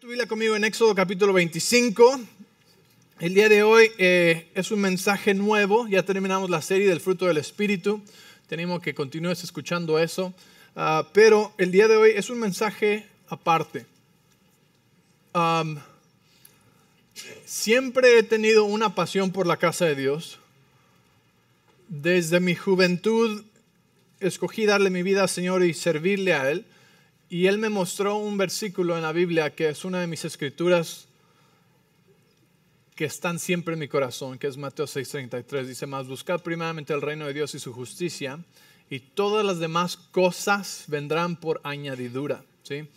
tu conmigo en Éxodo capítulo 25. El día de hoy eh, es un mensaje nuevo. Ya terminamos la serie del fruto del Espíritu. Tenemos que continuar escuchando eso. Ah, pero el día de hoy es un mensaje aparte. siempre he tenido una pasión por la casa de Dios. Desde mi juventud escogí darle mi vida al Señor y servirle a Él y él me mostró un versículo en la Biblia que es una de mis escrituras que están siempre en mi corazón, que es Mateo 6:33. Dice, más buscad primeramente el reino de Dios y su justicia, y todas las demás cosas vendrán por añadidura. ¿sí?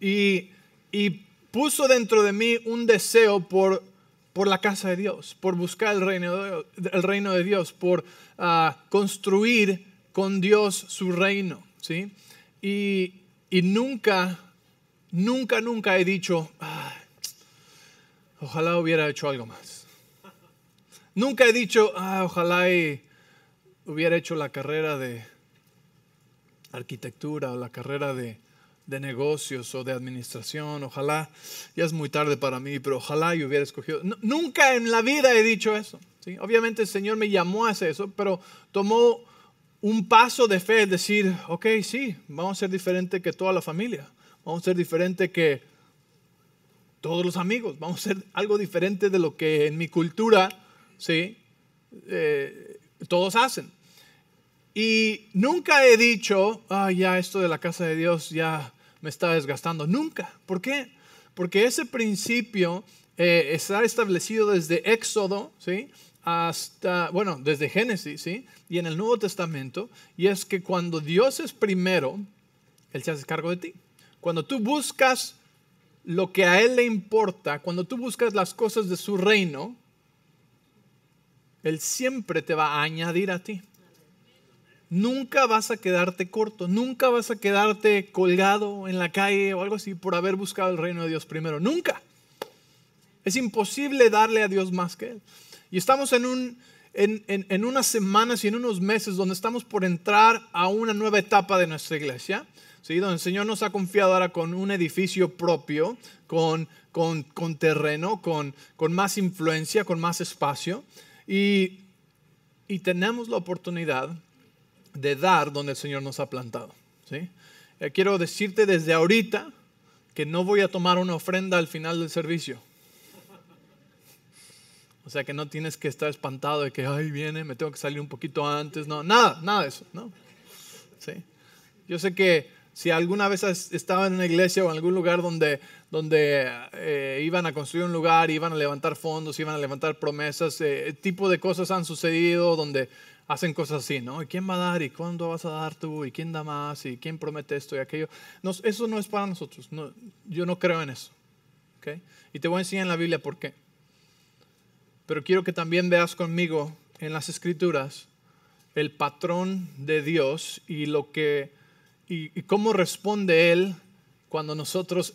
Y, puso dentro de mí un deseo por, por la casa de Dios, por buscar el reino de, reino de Dios, por ah, construir con Dios su reino. ¿sí? Y, y nunca, nunca, nunca he dicho, ojalá hubiera hecho algo más. Nunca he dicho, ah, ojalá hubiera hecho la carrera de arquitectura o la carrera de, negocios o de administración, ojalá, ya es muy tarde para mí, pero ojalá yo hubiera escogido. nunca en la vida he dicho eso. Obviamente el Señor me llamó a hacer eso, pero tomó un paso de fe es decir, ok, sí, vamos a ser diferente que toda la familia, vamos a ser diferente que todos los amigos, vamos a ser algo diferente de lo que en mi cultura, sí, eh, todos hacen. Y nunca he dicho, ah, ya esto de la casa de Dios ya me está desgastando, nunca. ¿Por qué? Porque ese principio eh, está establecido desde Éxodo, ¿sí? hasta, bueno, desde Génesis, ¿sí? Y en el Nuevo Testamento, y es que cuando Dios es primero, Él se hace cargo de ti. Cuando tú buscas lo que a Él le importa, cuando tú buscas las cosas de su reino, Él siempre te va a añadir a ti. Nunca vas a quedarte corto, nunca vas a quedarte colgado en la calle o algo así por haber buscado el reino de Dios primero. Nunca. Es imposible darle a Dios más que Él. Y estamos en, un, en, unas semanas y en unos meses donde estamos por entrar a una nueva etapa de nuestra iglesia. ¿Sí? Donde el Señor nos ha confiado ahora con un edificio propio, con, con, terreno, con, con, más influencia, con más espacio. Y, y, tenemos la oportunidad de dar donde el Señor nos ha plantado. ¿sí? Eh, quiero decirte desde ahorita que no voy a tomar una ofrenda al final del servicio. O sea que no tienes que estar espantado de que, ay, viene, me tengo que salir un poquito antes. No, nada, nada de eso, ¿no? Sí. Yo sé que si alguna vez estaba en una iglesia o en algún lugar donde, donde eh, iban a construir un lugar, iban a levantar fondos, iban a levantar promesas, eh, tipo de cosas han sucedido donde hacen cosas así, ¿no? ¿Y quién va a dar? ¿Y cuándo vas a dar tú? ¿Y quién da más? ¿Y quién promete esto y aquello? No, eso no es para nosotros. No, yo no creo en eso. Y te voy a enseñar en la Biblia por qué. Pero quiero que también veas conmigo en las escrituras el patrón de Dios y lo que y, cómo responde él cuando nosotros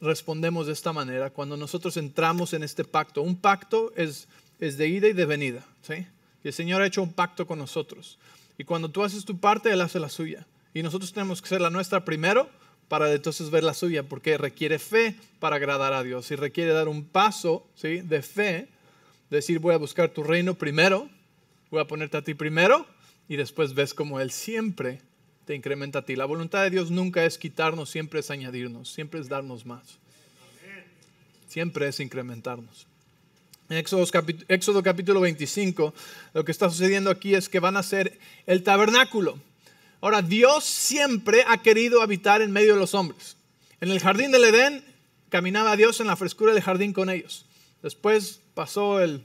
respondemos de esta manera, cuando nosotros entramos en este pacto. Un pacto es, es de ida y de venida. ¿sí? Y el Señor ha hecho un pacto con nosotros. Y cuando tú haces tu parte, Él hace la suya. Y nosotros tenemos que ser la nuestra primero para entonces ver la suya, porque requiere fe para agradar a Dios y requiere dar un paso ¿sí? de fe decir voy a buscar tu reino primero, voy a ponerte a ti primero y después ves como Él siempre te incrementa a ti. La voluntad de Dios nunca es quitarnos, siempre es añadirnos, siempre es darnos más. Siempre es incrementarnos. En Éxodo, capítulo 25, lo que está sucediendo aquí es que van a hacer el tabernáculo. Ahora, Dios siempre ha querido habitar en medio de los hombres. En el jardín del Edén caminaba Dios en la frescura del jardín con ellos. Después pasó el,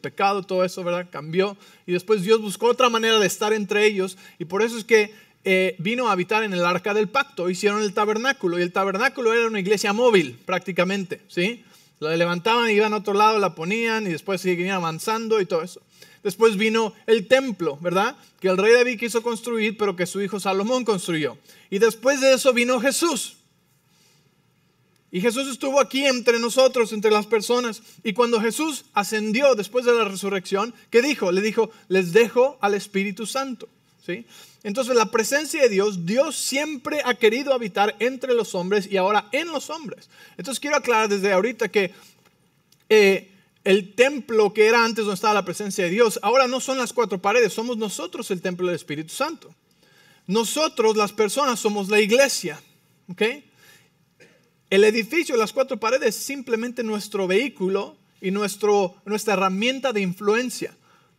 pecado, todo eso, ¿verdad? Cambió. Y después Dios buscó otra manera de estar entre ellos. Y por eso es que eh, vino a habitar en el arca del pacto. Hicieron el tabernáculo. Y el tabernáculo era una iglesia móvil prácticamente, ¿sí? La levantaban, iban a otro lado, la ponían y después seguían avanzando y todo eso. Después vino el templo, ¿verdad? Que el rey David quiso construir, pero que su hijo Salomón construyó. Y después de eso vino Jesús. Y Jesús estuvo aquí entre nosotros, entre las personas. Y cuando Jesús ascendió después de la resurrección, ¿qué dijo? Le dijo, les dejo al Espíritu Santo. ¿Sí? Entonces la presencia de Dios, Dios siempre ha querido habitar entre los hombres y ahora en los hombres. Entonces quiero aclarar desde ahorita que eh, el templo que era antes donde estaba la presencia de Dios, ahora no son las cuatro paredes, somos nosotros el templo del Espíritu Santo. Nosotros, las personas, somos la iglesia. ¿okay? El edificio, las cuatro paredes, es simplemente nuestro vehículo y nuestro, nuestra herramienta de influencia.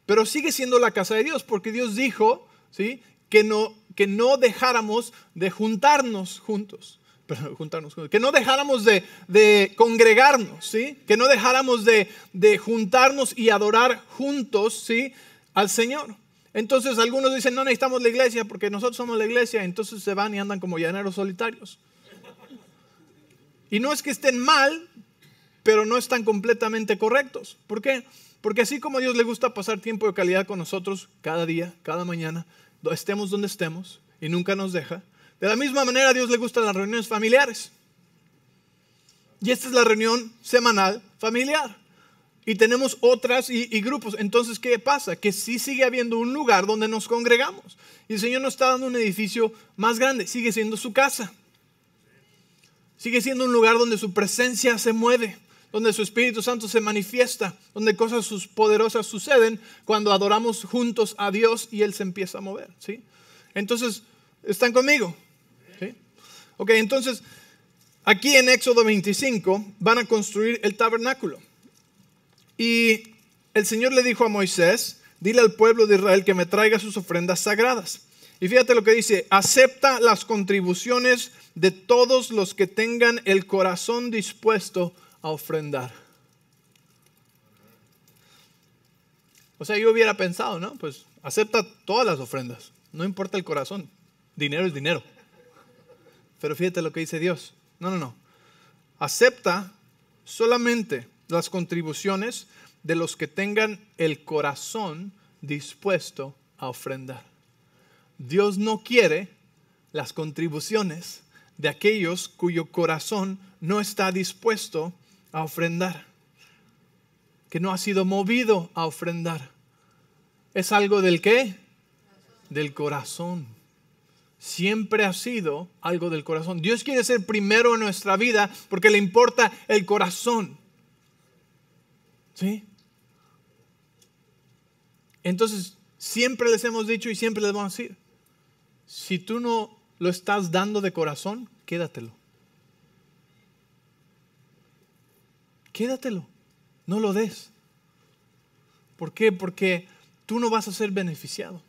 Pero sigue siendo la casa de Dios, porque Dios dijo ¿sí? que, no, que no dejáramos de juntarnos juntos. Pero juntarnos, que no dejáramos de, congregarnos, ¿sí? que no dejáramos de, juntarnos y adorar juntos ¿sí? al Señor. Entonces algunos dicen, no necesitamos la iglesia porque nosotros somos la iglesia, entonces se van y andan como llaneros solitarios. Y no es que estén mal, pero no están completamente correctos. ¿Por qué? Porque así como a Dios le gusta pasar tiempo de calidad con nosotros cada día, cada mañana, estemos donde estemos y nunca nos deja, de la misma manera a Dios le gustan las reuniones familiares. Y esta es la reunión semanal familiar. Y tenemos otras y, grupos. Entonces, ¿qué pasa? Que sí sigue habiendo un lugar donde nos congregamos. Y el Señor nos está dando un edificio más grande, sigue siendo su casa. Sigue siendo un lugar donde su presencia se mueve, donde su Espíritu Santo se manifiesta, donde cosas poderosas suceden cuando adoramos juntos a Dios y Él se empieza a mover. ¿sí? Entonces, ¿están conmigo? ¿Sí? Ok, entonces, aquí en Éxodo 25 van a construir el tabernáculo. Y el Señor le dijo a Moisés, dile al pueblo de Israel que me traiga sus ofrendas sagradas. Y fíjate lo que dice, acepta las contribuciones de todos los que tengan el corazón dispuesto a ofrendar. O sea, yo hubiera pensado, ¿no? Pues acepta todas las ofrendas, no importa el corazón, dinero es dinero. Pero fíjate lo que dice Dios. No, no, no. Acepta solamente las contribuciones de los que tengan el corazón dispuesto a ofrendar. Dios no quiere las contribuciones de aquellos cuyo corazón no está dispuesto a ofrendar, que no ha sido movido a ofrendar. ¿Es algo del qué? Del corazón. Siempre ha sido algo del corazón. Dios quiere ser primero en nuestra vida porque le importa el corazón. ¿Sí? Entonces, siempre les hemos dicho y siempre les vamos a decir, si tú no lo estás dando de corazón, quédatelo. Quédatelo, no lo des. ¿Por qué? Porque tú no vas a ser beneficiado.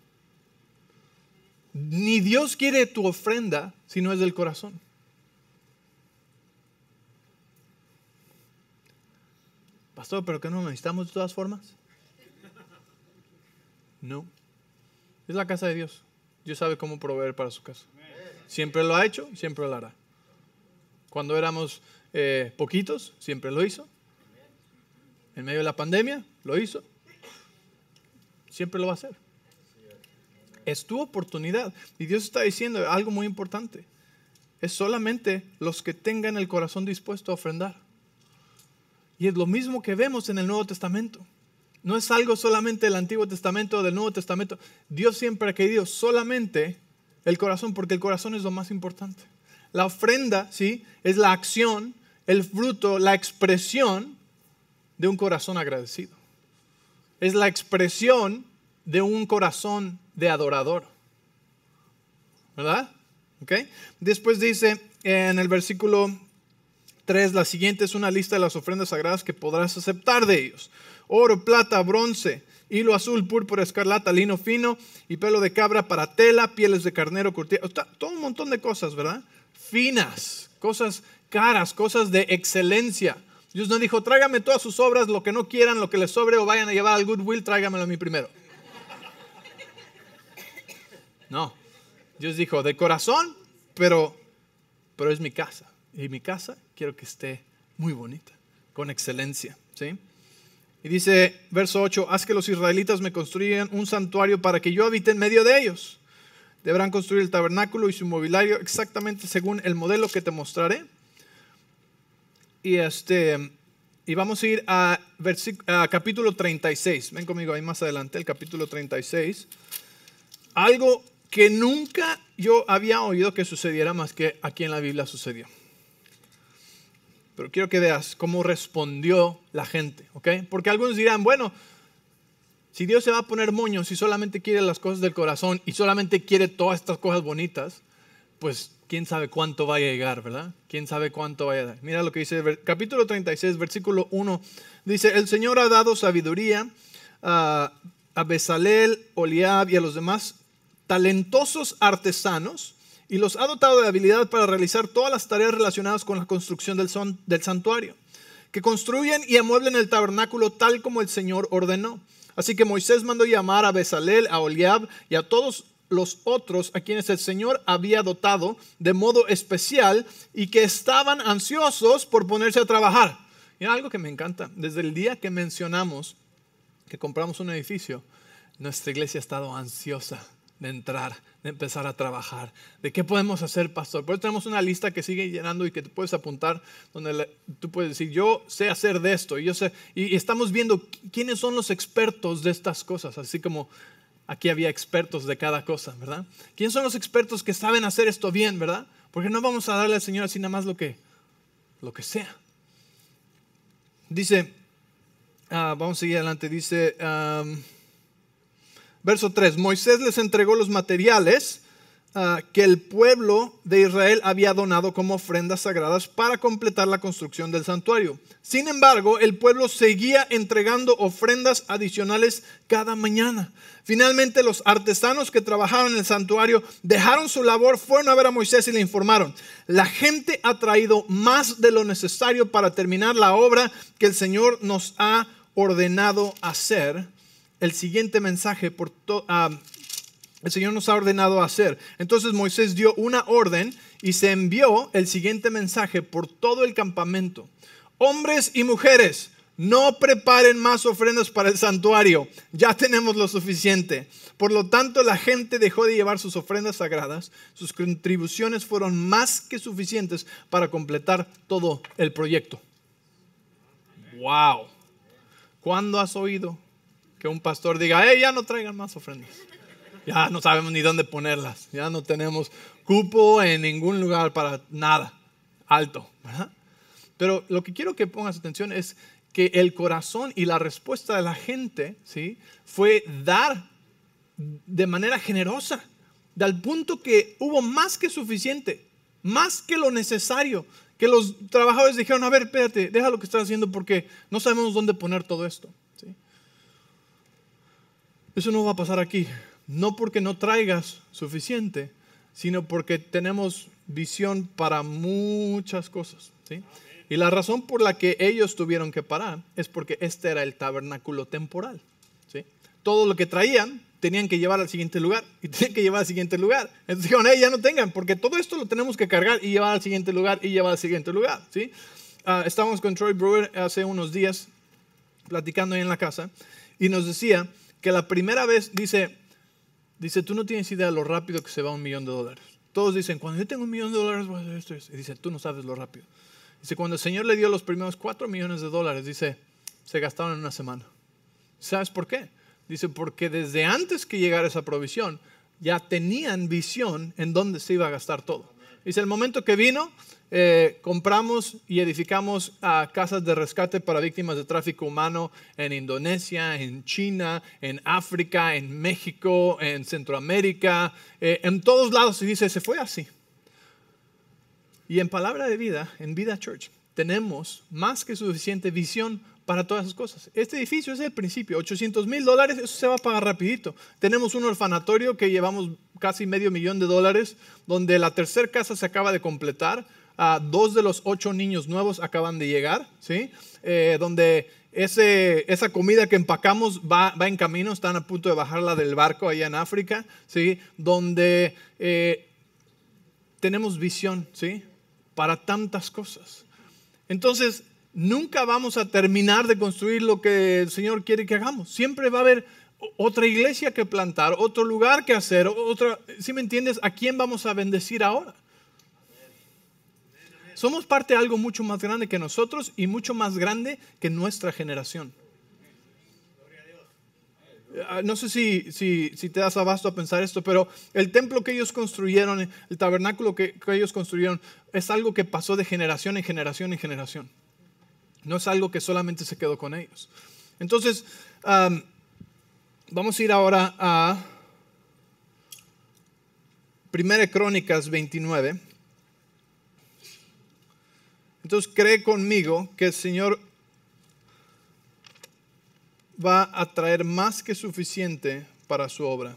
Ni Dios quiere tu ofrenda si no es del corazón. Pastor, pero qué no necesitamos de todas formas. No. Es la casa de Dios. Dios sabe cómo proveer para su casa. Siempre lo ha hecho, siempre lo hará. Cuando éramos eh, poquitos, siempre lo hizo. En medio de la pandemia, lo hizo. Siempre lo va a hacer. Es tu oportunidad. Y Dios está diciendo algo muy importante. Es solamente los que tengan el corazón dispuesto a ofrendar. Y es lo mismo que vemos en el Nuevo Testamento. No es algo solamente del Antiguo Testamento o del Nuevo Testamento. Dios siempre ha querido solamente el corazón, porque el corazón es lo más importante. La ofrenda, ¿sí? Es la acción, el fruto, la expresión de un corazón agradecido. Es la expresión de un corazón de adorador. ¿Verdad? ¿Ok? Después dice en el versículo 3, la siguiente es una lista de las ofrendas sagradas que podrás aceptar de ellos oro, plata, bronce, hilo azul, púrpura, escarlata, lino fino y pelo de cabra para tela, pieles de carnero, está todo un montón de cosas, ¿verdad? Finas, cosas caras, cosas de excelencia. Dios no dijo, tráigame todas sus obras, lo que no quieran, lo que les sobre o vayan a llevar al Goodwill, tráigamelo a mí primero. No, Dios dijo, de corazón, pero, pero es mi casa. Y mi casa quiero que esté muy bonita, con excelencia. ¿sí? Y dice, verso 8, haz que los israelitas me construyan un santuario para que yo habite en medio de ellos. Deberán construir el tabernáculo y su mobiliario exactamente según el modelo que te mostraré. Y, este, y vamos a ir a, a capítulo 36. Ven conmigo ahí más adelante, el capítulo 36. Algo que nunca yo había oído que sucediera más que aquí en la Biblia sucedió. Pero quiero que veas cómo respondió la gente, ¿ok? Porque algunos dirán, bueno, si Dios se va a poner moño, si solamente quiere las cosas del corazón y solamente quiere todas estas cosas bonitas, pues quién sabe cuánto va a llegar, ¿verdad? Quién sabe cuánto va a dar. Mira lo que dice el capítulo 36, versículo 1. Dice, el Señor ha dado sabiduría a, a Besalel, Oliab y a los demás talentosos artesanos y los ha dotado de habilidad para realizar todas las tareas relacionadas con la construcción del, son, del santuario, que construyen y amueblen el tabernáculo tal como el Señor ordenó. Así que Moisés mandó llamar a Bezalel, a Oliab y a todos los otros a quienes el Señor había dotado de modo especial y que estaban ansiosos por ponerse a trabajar. Y algo que me encanta, desde el día que mencionamos que compramos un edificio, nuestra iglesia ha estado ansiosa de entrar, de empezar a trabajar. ¿De qué podemos hacer, pastor? Por eso tenemos una lista que sigue llenando y que te puedes apuntar, donde tú puedes decir, yo sé hacer de esto, y, yo sé, y, estamos viendo quiénes son los expertos de estas cosas, así como aquí había expertos de cada cosa, ¿verdad? ¿Quiénes son los expertos que saben hacer esto bien, verdad? Porque no vamos a darle al Señor así nada más lo que, lo que sea. Dice, ah, vamos a seguir adelante, dice... Verso 3, Moisés les entregó los materiales ah, que el pueblo de Israel había donado como ofrendas sagradas para completar la construcción del santuario. Sin embargo, el pueblo seguía entregando ofrendas adicionales cada mañana. Finalmente, los artesanos que trabajaban en el santuario dejaron su labor, fueron a ver a Moisés y le informaron, la gente ha traído más de lo necesario para terminar la obra que el Señor nos ha ordenado hacer el siguiente mensaje por todo, ah, el Señor nos ha ordenado hacer. Entonces Moisés dio una orden y se envió el siguiente mensaje por todo el campamento. Hombres y mujeres, no preparen más ofrendas para el santuario, ya tenemos lo suficiente. Por lo tanto, la gente dejó de llevar sus ofrendas sagradas, sus contribuciones fueron más que suficientes para completar todo el proyecto. ¡Wow! ¿Cuándo has oído que un pastor diga, hey, ya no traigan más ofrendas. Ya no sabemos ni dónde ponerlas. Ya no tenemos cupo en ningún lugar para nada. Alto. Pero lo que quiero que pongas atención es que el corazón y la respuesta de la gente ¿sí? fue dar de manera generosa, del punto que hubo más que suficiente, más que lo necesario, que los trabajadores dijeron, a ver, espérate, deja lo que estás haciendo porque no sabemos dónde poner todo esto. Eso no va a pasar aquí. No porque no traigas suficiente, sino porque tenemos visión para muchas cosas. ¿sí? Y la razón por la que ellos tuvieron que parar es porque este era el tabernáculo temporal. ¿sí? Todo lo que traían tenían que llevar al siguiente lugar y tenían que llevar al siguiente lugar. Entonces dijeron, ya no tengan, porque todo esto lo tenemos que cargar y llevar al siguiente lugar y llevar al siguiente lugar. ¿sí? Ah, estábamos con Troy Brewer hace unos días platicando ahí en la casa y nos decía, que la primera vez dice, dice, tú no tienes idea de lo rápido que se va un millón de dólares. Todos dicen, cuando yo tengo un millón de dólares voy a hacer esto. Y dice, tú no sabes lo rápido. Dice, cuando el Señor le dio los primeros cuatro millones de dólares, dice, se gastaron en una semana. ¿Sabes por qué? Dice, porque desde antes que llegara esa provisión, ya tenían visión en dónde se iba a gastar todo. Dice, el momento que vino, eh, compramos y edificamos casas de rescate para víctimas de tráfico humano en Indonesia, en China, en África, en México, en Centroamérica, eh, en todos lados. Y dice, se fue así. Y en palabra de vida, en Vida Church, tenemos más que suficiente visión para todas esas cosas. Este edificio es el principio, 800 mil dólares, eso se va a pagar rapidito. Tenemos un orfanatorio que llevamos casi medio millón de dólares, donde la tercera casa se acaba de completar dos de los ocho niños nuevos acaban de llegar, ¿sí? Eh, donde esa comida que empacamos va, en camino, están a punto de bajarla del barco allá en África, ¿sí? Donde eh, tenemos visión, ¿sí? Para tantas cosas. Entonces, nunca vamos a terminar de construir lo que el Señor quiere que hagamos. Siempre va a haber otra iglesia que plantar, otro lugar que hacer, otra, si me entiendes? ¿A quién vamos a bendecir ahora? Somos parte de algo mucho más grande que nosotros y mucho más grande que nuestra generación. Ah, no sé si, si, te das abasto a pensar esto, pero el templo que ellos construyeron, el tabernáculo que, ellos construyeron, es algo que pasó de generación en generación en generación. No es algo que solamente se quedó con ellos. Entonces, vamos a ir ahora a Primera Crónicas 29. Entonces cree conmigo que el Señor va a traer más que suficiente para su obra.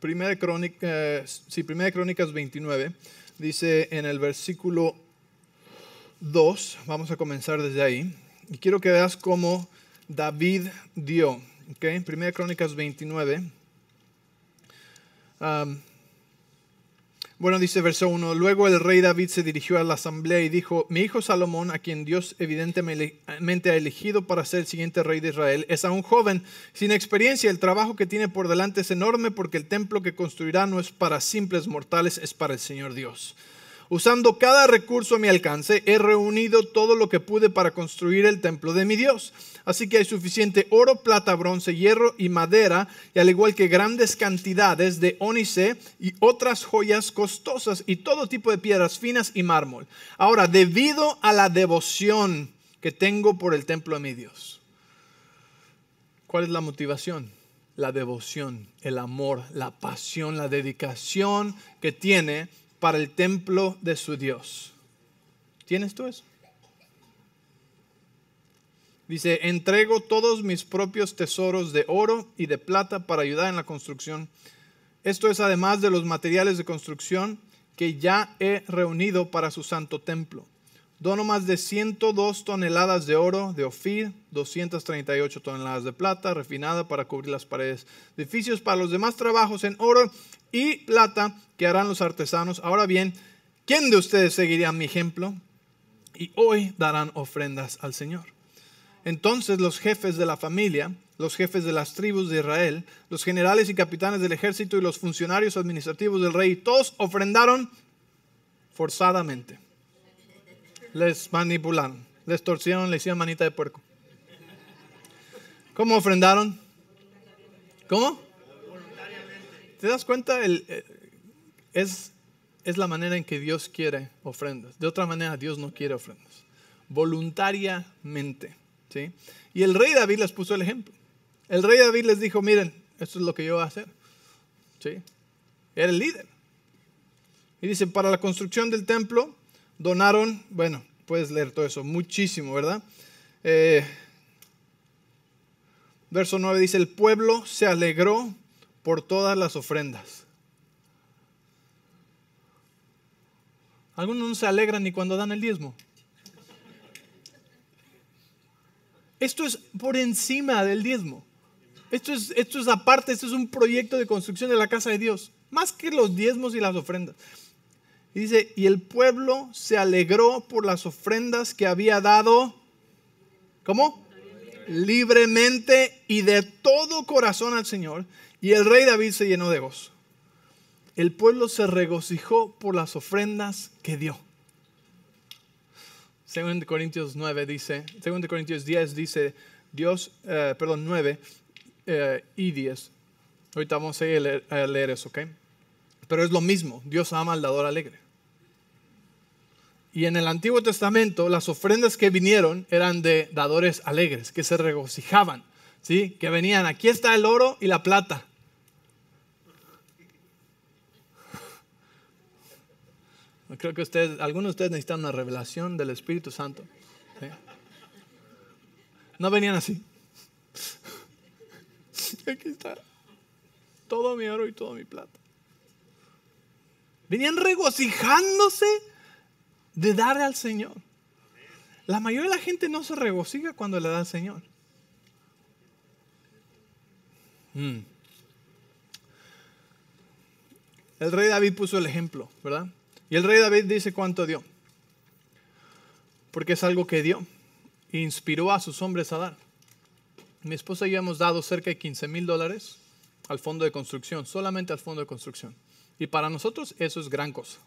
Primera Crónica, sí, Primera Crónicas 29 dice en el versículo 2, vamos a comenzar desde ahí, y quiero que veas cómo David dio, ¿ok? Primera Crónicas 29. Um, bueno, dice verso 1, luego el rey David se dirigió a la asamblea y dijo, mi hijo Salomón, a quien Dios evidentemente ha elegido para ser el siguiente rey de Israel, es aún joven, sin experiencia, el trabajo que tiene por delante es enorme porque el templo que construirá no es para simples mortales, es para el Señor Dios. Usando cada recurso a mi alcance, he reunido todo lo que pude para construir el templo de mi Dios. Así que hay suficiente oro, plata, bronce, hierro y madera, y al igual que grandes cantidades de ónice y otras joyas costosas y todo tipo de piedras finas y mármol. Ahora, debido a la devoción que tengo por el templo de mi Dios, ¿cuál es la motivación? La devoción, el amor, la pasión, la dedicación que tiene para el templo de su Dios. ¿Tienes tú eso? Dice, entrego todos mis propios tesoros de oro y de plata para ayudar en la construcción. Esto es además de los materiales de construcción que ya he reunido para su santo templo. Dono más de 102 toneladas de oro de Ofir, 238 toneladas de plata refinada para cubrir las paredes edificios, para los demás trabajos en oro y plata que harán los artesanos. Ahora bien, ¿quién de ustedes seguiría mi ejemplo? Y hoy darán ofrendas al Señor. Entonces los jefes de la familia, los jefes de las tribus de Israel, los generales y capitanes del ejército y los funcionarios administrativos del rey, todos ofrendaron forzadamente. Les manipularon, les torcieron, les hicieron manita de puerco. ¿Cómo ofrendaron? ¿Cómo? Voluntariamente. ¿Te das cuenta? Eh, es, es la manera en que Dios quiere ofrendas. De otra manera, Dios no quiere ofrendas. Voluntariamente. Y el rey David les puso el ejemplo. El rey David les dijo, miren, esto es lo que yo voy a hacer. ¿Sí? Era el líder. Y dice, para la construcción del templo donaron, bueno, puedes leer todo eso, muchísimo, ¿verdad? Eh, verso 9 dice, el pueblo se alegró por todas las ofrendas. Algunos no se alegran ni cuando dan el diezmo. Esto es por encima del diezmo. Esto es, esto es aparte, esto es un proyecto de construcción de la casa de Dios, más que los diezmos y las ofrendas. dice, y el pueblo se alegró por las ofrendas que había dado, ¿cómo? Libremente y de todo corazón al Señor. Y el rey David se llenó de gozo. El pueblo se regocijó por las ofrendas que dio de Corintios 9 dice, Corintios 10 dice, Dios, eh, perdón, 9 eh, y 10. Ahorita vamos a, leer, eso, ¿ok? Pero es lo mismo, Dios ama al dador alegre. Y en el Antiguo Testamento las ofrendas que vinieron eran de dadores alegres, que se regocijaban, ¿sí? Que venían, aquí está el oro y la plata, Creo que ustedes, algunos de ustedes necesitan una revelación del Espíritu Santo. No venían así. Aquí está todo mi oro y todo mi plata. Venían regocijándose de darle al Señor. La mayoría de la gente no se regocija cuando le da al Señor. Mm. El rey David puso el ejemplo, ¿verdad? Y el rey David dice cuánto dio, porque es algo que dio inspiró a sus hombres a dar. Mi esposa y yo hemos dado cerca de 15 mil dólares al fondo de construcción, solamente al fondo de construcción. Y para nosotros eso es gran cosa.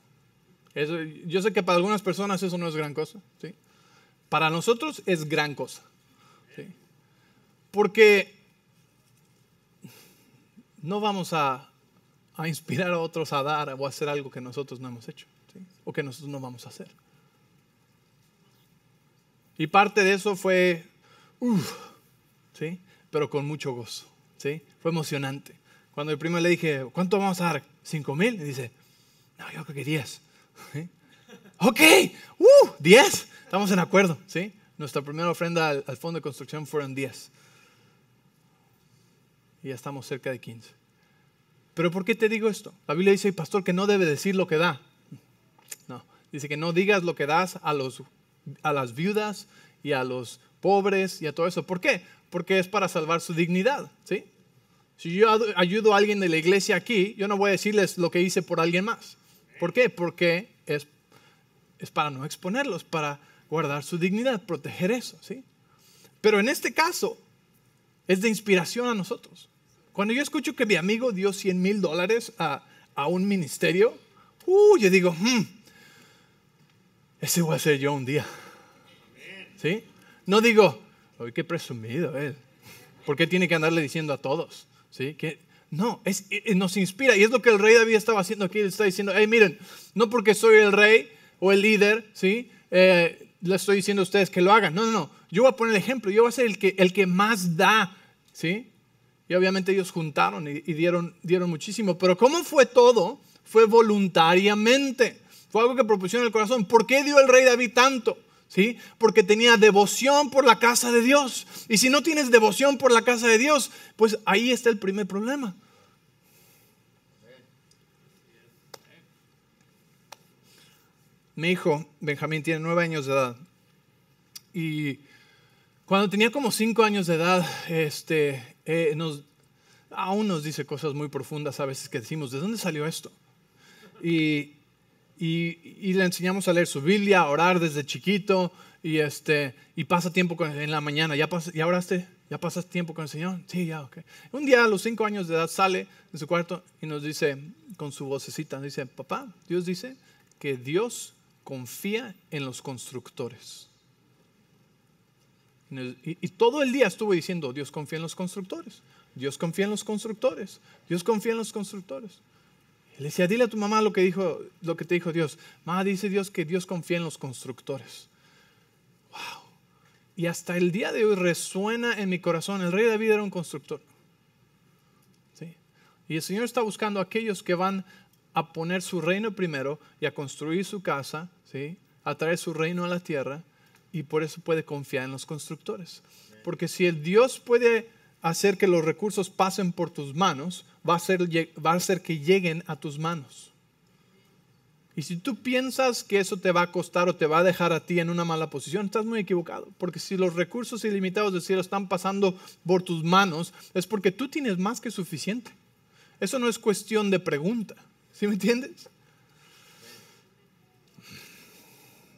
yo sé que para algunas personas eso no es gran cosa, Para nosotros es gran cosa. Porque no vamos a, a inspirar a otros a dar o a hacer algo que nosotros no hemos hecho que nosotros no vamos a hacer. Y parte de eso fue, ¿sí? Pero con mucho gozo, ¿sí? Fue emocionante. Cuando el primo le dije, ¿cuánto vamos a dar? ¿Cinco mil? Y dice, no, yo creo que diez. Ok, uh, diez. Estamos en acuerdo, ¿sí? Nuestra primera ofrenda al, fondo de construcción fueron diez. Y ya estamos cerca de 15. Pero ¿por qué te digo esto? La Biblia dice, pastor, que no debe decir lo que da. Dice que no digas lo que das a, los, a las viudas y a los pobres y a todo eso. ¿Por qué? Porque es para salvar su dignidad, ¿sí? Si yo ayudo a alguien de la iglesia aquí, yo no voy a decirles lo que hice por alguien más. ¿Por qué? Porque es, es para no exponerlos, para guardar su dignidad, proteger eso, ¿sí? Pero en este caso, es de inspiración a nosotros. Cuando yo escucho que mi amigo dio 100 mil dólares a, un ministerio, uh, yo digo, hmm, ese voy a ser yo un día. ¿Sí? No digo, ay, qué presumido él. ¿Por qué tiene que andarle diciendo a todos? ¿Sí? Que, no, es, eh, eh, nos inspira. Y es lo que el rey David estaba haciendo aquí. está diciendo, hey, miren, no porque soy el rey o el líder, ¿sí? Eh, le estoy diciendo a ustedes que lo hagan. No, no, no. Yo voy a poner el ejemplo. Yo voy a ser el que, el que más da, ¿sí? Y obviamente ellos juntaron y, dieron, dieron muchísimo. Pero ¿cómo fue todo? Fue voluntariamente. Fue algo que propusieron el corazón. ¿Por qué dio el rey David tanto? ¿Sí? Porque tenía devoción por la casa de Dios. Y si no tienes devoción por la casa de Dios, pues ahí está el primer problema. Mi hijo, Benjamín, tiene nueve años de edad. Y cuando tenía como cinco años de edad, este, eh, aún nos dice cosas muy profundas a veces que decimos, ¿de dónde salió esto? Y y, le enseñamos a leer su Biblia, a orar desde chiquito y, este, y pasa tiempo en la mañana. ¿Ya, ¿Ya oraste? ¿Ya pasas tiempo con el Señor? Sí, ya, ok. Un día a los cinco años de edad sale de su cuarto y nos dice con su vocecita, dice, papá, Dios dice que Dios confía en los constructores. Y, y, todo el día estuvo diciendo, Dios confía en los constructores, Dios confía en los constructores, Dios confía en los constructores. Le decía, dile a tu mamá lo que, dijo, lo que te dijo Dios. Mamá, dice Dios que Dios confía en los constructores. Wow. Y hasta el día de hoy resuena en mi corazón. El rey David era un constructor. ¿Sí? Y el Señor está buscando a aquellos que van a poner su reino primero y a construir su casa, ¿sí? a traer su reino a la tierra. Y por eso puede confiar en los constructores. Porque si el Dios puede hacer que los recursos pasen por tus manos, va a, ser, que lleguen a tus manos. Y si tú piensas que eso te va a costar o te va a dejar a ti en una mala posición, estás muy equivocado. Porque si los recursos ilimitados del cielo están pasando por tus manos, es porque tú tienes más que suficiente. Eso no es cuestión de pregunta. ¿Sí me entiendes?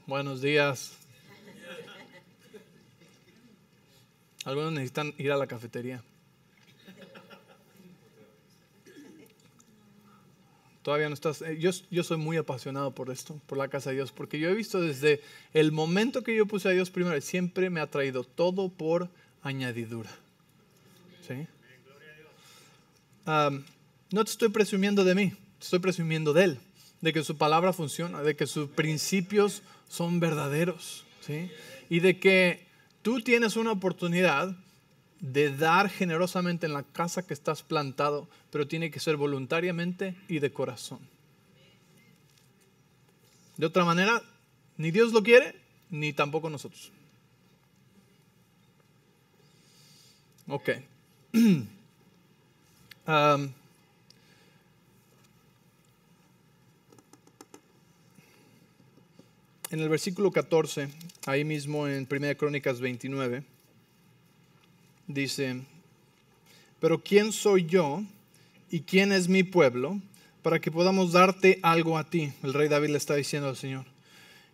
Buenos días. Algunos necesitan ir a la cafetería. todavía no estás, eh, yo, soy muy apasionado por esto, por la casa de Dios, porque yo he visto desde el momento que yo puse a Dios primero, siempre me ha traído todo por añadidura. ¿Sí? no te estoy presumiendo de mí, te estoy presumiendo de Él, de que su palabra funciona, de que sus principios son verdaderos, ¿sí? Y de que tú tienes una oportunidad de dar generosamente en la casa que estás plantado, pero tiene que ser voluntariamente y de corazón. De otra manera, ni Dios lo quiere, ni tampoco nosotros. Ok. Um, en el versículo 14, ahí mismo en 1 Crónicas 29, dice, pero ¿quién soy yo y quién es mi pueblo para que podamos darte algo a ti? El rey David le está diciendo al Señor.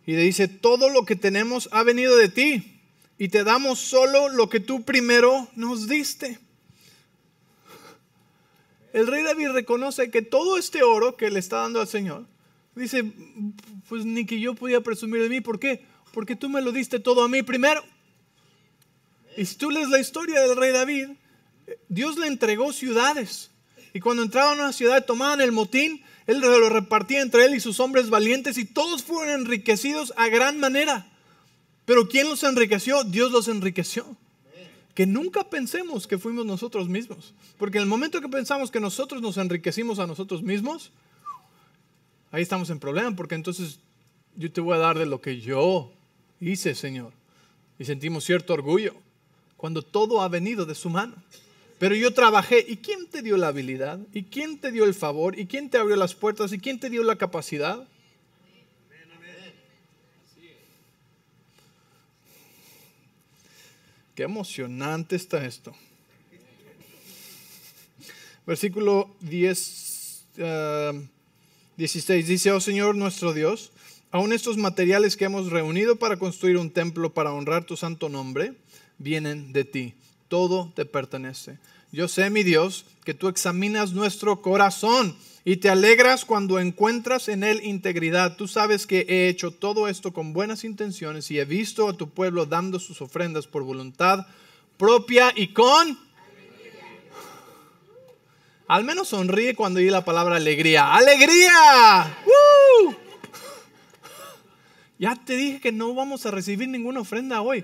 Y le dice, todo lo que tenemos ha venido de ti y te damos solo lo que tú primero nos diste. El rey David reconoce que todo este oro que le está dando al Señor, dice, pues ni que yo podía presumir de mí. ¿Por qué? Porque tú me lo diste todo a mí primero. Y si tú lees la historia del rey David, Dios le entregó ciudades. Y cuando entraban a una ciudad, tomaban el motín, él lo repartía entre él y sus hombres valientes y todos fueron enriquecidos a gran manera. Pero ¿quién los enriqueció? Dios los enriqueció. Que nunca pensemos que fuimos nosotros mismos. Porque en el momento que pensamos que nosotros nos enriquecimos a nosotros mismos, ahí estamos en problema, porque entonces yo te voy a dar de lo que yo hice, Señor. Y sentimos cierto orgullo cuando todo ha venido de su mano. Pero yo trabajé. ¿Y quién te dio la habilidad? ¿Y quién te dio el favor? ¿Y quién te abrió las puertas? ¿Y quién te dio la capacidad? Qué emocionante está esto. Versículo 10, 16 eh, dice, oh Señor nuestro Dios, aún estos materiales que hemos reunido para construir un templo para honrar tu santo nombre, vienen de ti. Todo te pertenece. Yo sé, mi Dios, que tú examinas nuestro corazón y te alegras cuando encuentras en él integridad. Tú sabes que he hecho todo esto con buenas intenciones y he visto a tu pueblo dando sus ofrendas por voluntad propia y con... Al menos sonríe cuando oí la palabra alegría. ¡Alegría! ¡Woo! Ya te dije que no vamos a recibir ninguna ofrenda hoy.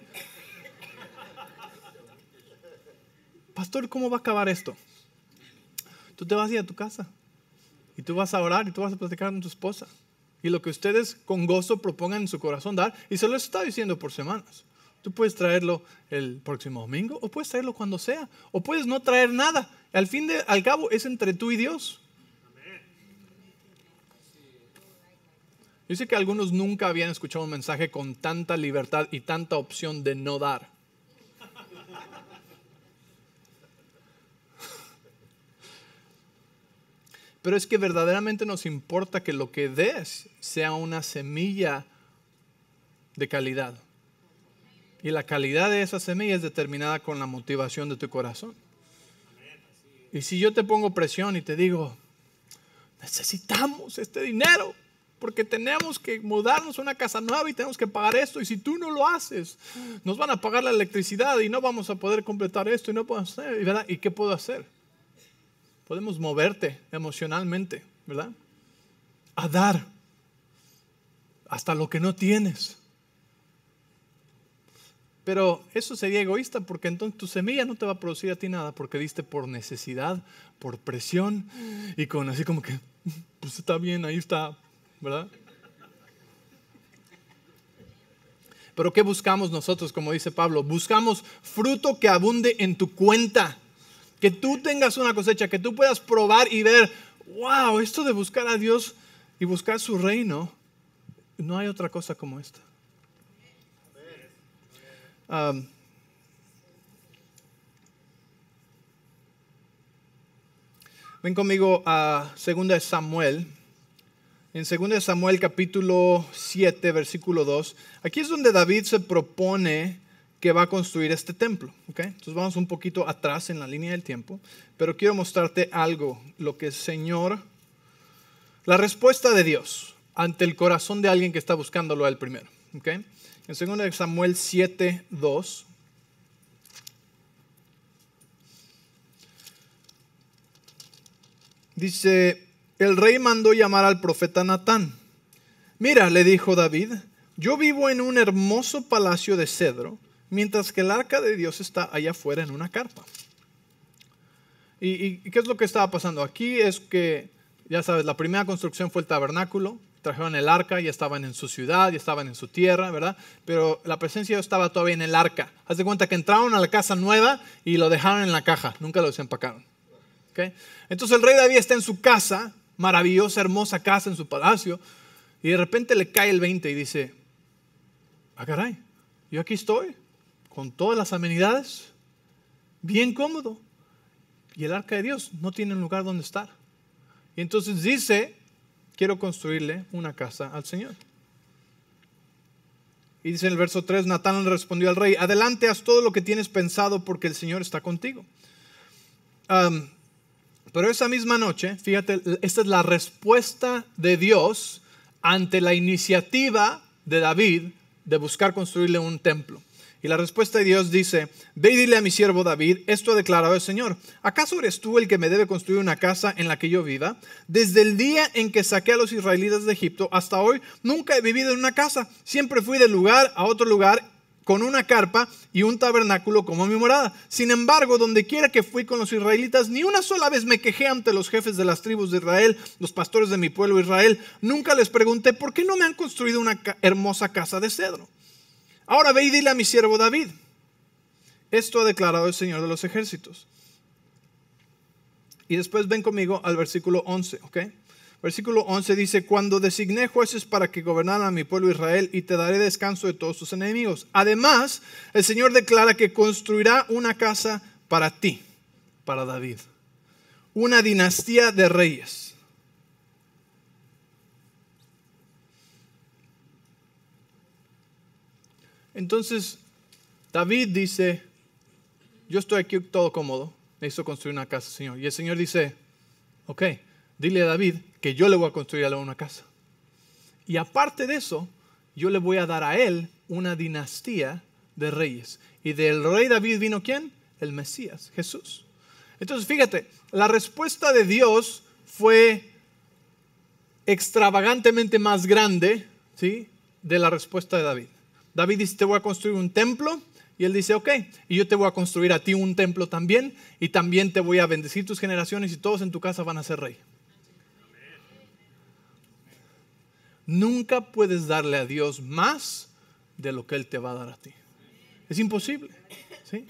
pastor, ¿cómo va a acabar esto? Tú te vas a ir a tu casa y tú vas a orar y tú vas a platicar con tu esposa. Y lo que ustedes con gozo propongan en su corazón dar, y se lo está diciendo por semanas. Tú puedes traerlo el próximo domingo o puedes traerlo cuando sea o puedes no traer nada. Al fin y al cabo es entre tú y Dios. Yo sé que algunos nunca habían escuchado un mensaje con tanta libertad y tanta opción de no dar. pero es que verdaderamente nos importa que lo que des sea una semilla de calidad. Y la calidad de esa semilla es determinada con la motivación de tu corazón. Y si yo te pongo presión y te digo, necesitamos este dinero porque tenemos que mudarnos a una casa nueva y tenemos que pagar esto, y si tú no lo haces, nos van a pagar la electricidad y no vamos a poder completar esto y no puedo hacer, ¿Y qué puedo hacer? podemos moverte emocionalmente, ¿verdad? A dar hasta lo que no tienes. Pero eso sería egoísta porque entonces tu semilla no te va a producir a ti nada porque diste por necesidad, por presión y con así como que, pues está bien, ahí está, ¿verdad? Pero ¿qué buscamos nosotros? Como dice Pablo, buscamos fruto que abunde en tu cuenta que tú tengas una cosecha, que tú puedas probar y ver, wow, esto de buscar a Dios y buscar su reino, no hay otra cosa como esta. Um, ven conmigo a 2 Samuel. En 2 Samuel capítulo 7, versículo 2. Aquí es donde David se propone que va a construir este templo. ¿okay? Entonces vamos un poquito atrás en la línea del tiempo, pero quiero mostrarte algo, lo que es Señor, la respuesta de Dios ante el corazón de alguien que está buscándolo al primero. En 2 Samuel 7, 2. Dice, el rey mandó llamar al profeta Natán. Mira, le dijo David, yo vivo en un hermoso palacio de cedro mientras que el arca de Dios está allá afuera en una carpa. ¿Y, qué es lo que estaba pasando? Aquí es que, ya sabes, la primera construcción fue el tabernáculo, trajeron el arca, y estaban en su ciudad, y estaban en su tierra, ¿verdad? Pero la presencia de Dios estaba todavía en el arca. Haz de cuenta que entraron a la casa nueva y lo dejaron en la caja, nunca lo desempacaron. ¿Okay? Entonces el rey David está en su casa, maravillosa, hermosa casa en su palacio, y de repente le cae el 20 y dice, ah, caray, yo aquí estoy con todas las amenidades, bien cómodo. Y el arca de Dios no tiene un lugar donde estar. Y entonces dice, quiero construirle una casa al Señor. Y dice en el verso 3, Natán le respondió al rey, adelante, haz todo lo que tienes pensado porque el Señor está contigo. pero esa misma noche, fíjate, esta es la respuesta de Dios ante la iniciativa de David de buscar construirle un templo. Y la respuesta de Dios dice, ve y dile a mi siervo David, esto ha declarado el Señor, ¿acaso eres tú el que me debe construir una casa en la que yo viva? Desde el día en que saqué a los israelitas de Egipto hasta hoy, nunca he vivido en una casa, siempre fui de lugar a otro lugar con una carpa y un tabernáculo como mi morada. Sin embargo, donde quiera que fui con los israelitas, ni una sola vez me quejé ante los jefes de las tribus de Israel, los pastores de mi pueblo Israel. Nunca les pregunté por qué no me han construido una hermosa casa de cedro. Ahora ve y dile a mi siervo David. Esto ha declarado el Señor de los ejércitos. Y después ven conmigo al versículo 11, ¿ok? Versículo 11 dice, cuando designé jueces para que gobernaran a mi pueblo Israel y te daré descanso de todos tus enemigos. Además, el Señor declara que construirá una casa para ti, para David, una dinastía de reyes. Entonces, David dice, yo estoy aquí todo cómodo, hizo construir una casa, Señor. Y el Señor dice, ok, dile a David que yo le voy a construir a una casa. Y aparte de eso, yo le voy a dar a él una dinastía de reyes. Y del rey David vino quién? El Mesías, Jesús. Entonces, fíjate, la respuesta de Dios fue extravagantemente más grande ¿sí? de la respuesta de David. David dice, te voy a construir un templo. Y él dice, ok, y yo te voy a construir a ti un templo también, y también te voy a bendecir tus generaciones y todos en tu casa van a ser rey. Nunca puedes darle a Dios más de lo que Él te va a dar a ti. Es imposible. ¿sí?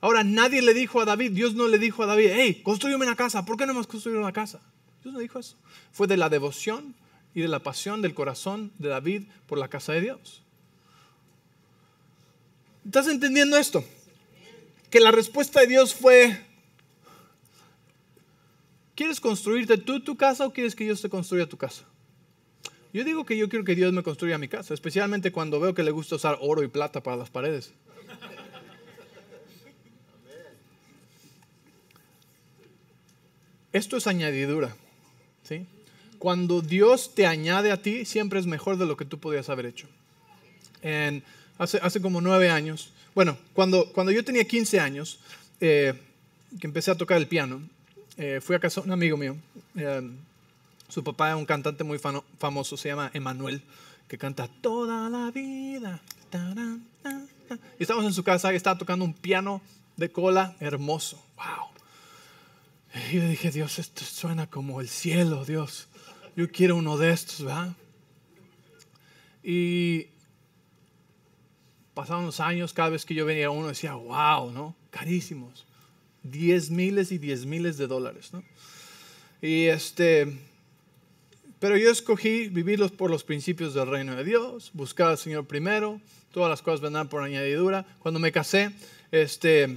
Ahora, nadie le dijo a David, Dios no le dijo a David, hey, construyeme una casa, ¿por qué no hemos construido una casa? Dios no dijo eso. Fue de la devoción y de la pasión del corazón de David por la casa de Dios. ¿Estás entendiendo esto? Que la respuesta de Dios fue, ¿quieres construirte tú tu casa o quieres que Dios te construya tu casa? Yo digo que yo quiero que Dios me construya mi casa, especialmente cuando veo que le gusta usar oro y plata para las paredes. Esto es añadidura. Cuando Dios te añade a ti, siempre es mejor de lo que tú podías haber hecho. En hace, como nueve años. Bueno, cuando, cuando yo tenía 15 años, eh, que empecé a tocar el piano, eh, fui a casa de un amigo mío. Eh, su papá es un cantante muy famoso, se llama Emanuel, que canta toda la vida. Y estábamos en su casa y estaba tocando un piano de cola hermoso. ¡Wow! Y yo dije, Dios, esto suena como el cielo, Dios. Yo quiero uno de estos, ¿verdad? Y Pasaban los años, cada vez que yo venía uno decía, wow, ¿no? Carísimos. Diez miles y diez miles de dólares, ¿no? Y este, pero yo escogí vivirlos por los principios del reino de Dios, buscar al Señor primero, todas las cosas vendrán por añadidura. Cuando me casé, este,